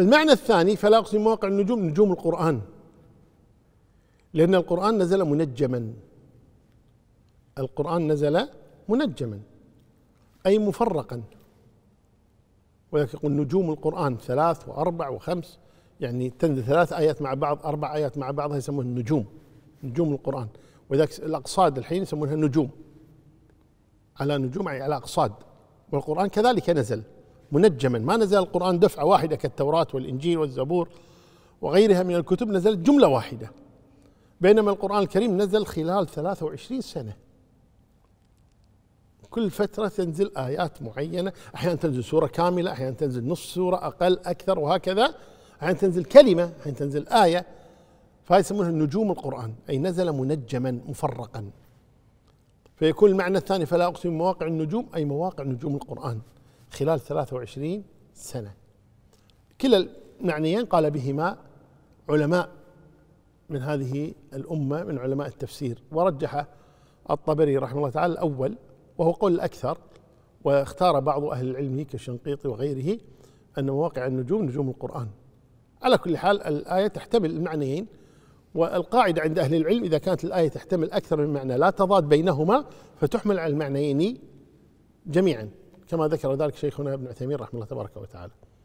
المعنى الثاني فلا أقسم مواقع النجوم نجوم القرآن لأن القرآن نزل منجما القرآن نزل منجما أي مفرقا ولكن يقول نجوم القرآن ثلاث وأربع وخمس يعني تنزل ثلاث آيات مع بعض أربع آيات مع بعضها يسمونها النجوم نجوم القرآن وذاك الأقصاد الحين يسمونها النجوم على نجوم أي يعني على أقصاد والقرآن كذلك نزل منجما ما نزل القرآن دفعة واحدة كالتوراة والإنجيل والزبور وغيرها من الكتب نزلت جملة واحدة بينما القرآن الكريم نزل خلال 23 سنة كل فترة تنزل آيات معينة أحيانا تنزل سورة كاملة أحيانا تنزل نص سورة أقل أكثر وهكذا أحيانا تنزل كلمة أحيانا تنزل آية فهذه يسمونها نجوم القرآن أي نزل منجما مفرقا فيكون المعنى الثاني فلا أقسم مواقع النجوم أي مواقع نجوم القرآن خلال 23 سنة كلا المعنيين قال بهما علماء من هذه الأمة من علماء التفسير ورجح الطبري رحمه الله تعالى الأول وهو قول الأكثر واختار بعض أهل العلم كالشنقيطي وغيره أن مواقع النجوم نجوم القرآن على كل حال الآية تحتمل المعنيين والقاعدة عند أهل العلم إذا كانت الآية تحتمل أكثر من معنى لا تضاد بينهما فتحمل على المعنيين جميعا كما ذكر ذلك شيخنا ابن عثيمين رحمه الله تبارك وتعالى